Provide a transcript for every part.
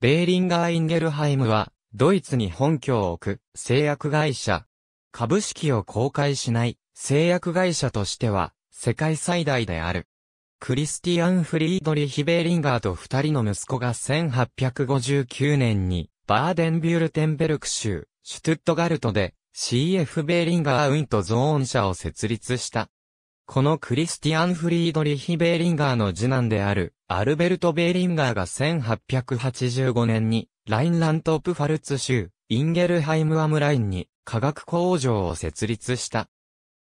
ベーリンガー・インゲルハイムは、ドイツに本拠を置く製薬会社。株式を公開しない製薬会社としては、世界最大である。クリスティアン・フリードリヒ・ベーリンガーと二人の息子が1859年に、バーデンビュルテンベルク州、シュトゥットガルトで、CF ベーリンガー・ウィント・ゾーン社を設立した。このクリスティアン・フリードリヒ・ベーリンガーの次男である、アルベルト・ベーリンガーが1885年に、ラインラント・プファルツ州、インゲルハイム・アムラインに、化学工場を設立した。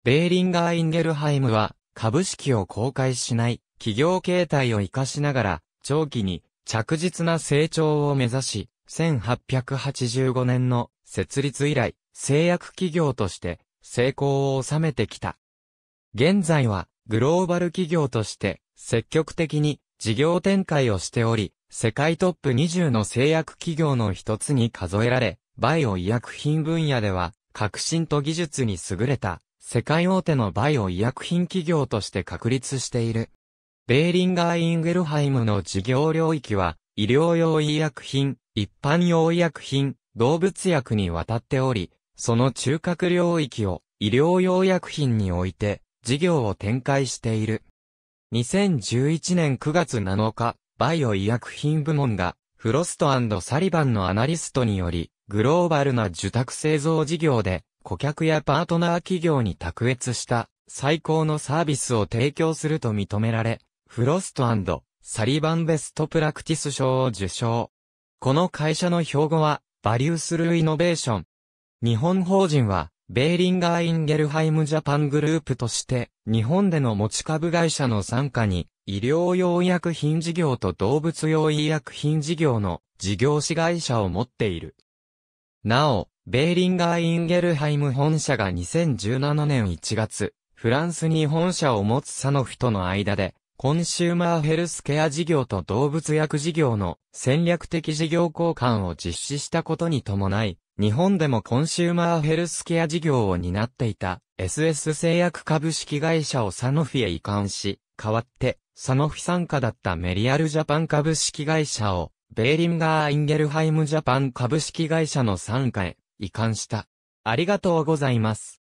ベーリンガー・インゲルハイムは、株式を公開しない、企業形態を活かしながら、長期に、着実な成長を目指し、1885年の設立以来、製薬企業として成功を収めてきた。現在はグローバル企業として積極的に事業展開をしており、世界トップ20の製薬企業の一つに数えられ、バイオ医薬品分野では、革新と技術に優れた、世界大手のバイオ医薬品企業として確立している。ベーリンガー・インゲルハイムの事業領域は、医療用医薬品、一般用医薬品、動物薬にわたっており、その中核領域を医療用薬品において事業を展開している。2011年9月7日、バイオ医薬品部門が、フロストサリバンのアナリストにより、グローバルな受託製造事業で、顧客やパートナー企業に卓越した最高のサービスを提供すると認められ、フロストサリバンベストプラクティス賞を受賞。この会社の標語は、バリュースルーイノベーション。日本法人は、ベーリンガー・インゲルハイム・ジャパングループとして、日本での持ち株会社の傘下に、医療用医薬品事業と動物用医薬品事業の事業子会社を持っている。なお、ベーリンガー・インゲルハイム本社が2017年1月、フランスに本社を持つサノフとの間で、コンシューマーヘルスケア事業と動物薬事業の戦略的事業交換を実施したことに伴い、日本でもコンシューマーヘルスケア事業を担っていた SS 製薬株式会社をサノフィへ移管し、代わってサノフィ参加だったメリアルジャパン株式会社をベーリンガー・インゲルハイムジャパン株式会社の参加へ移管した。ありがとうございます。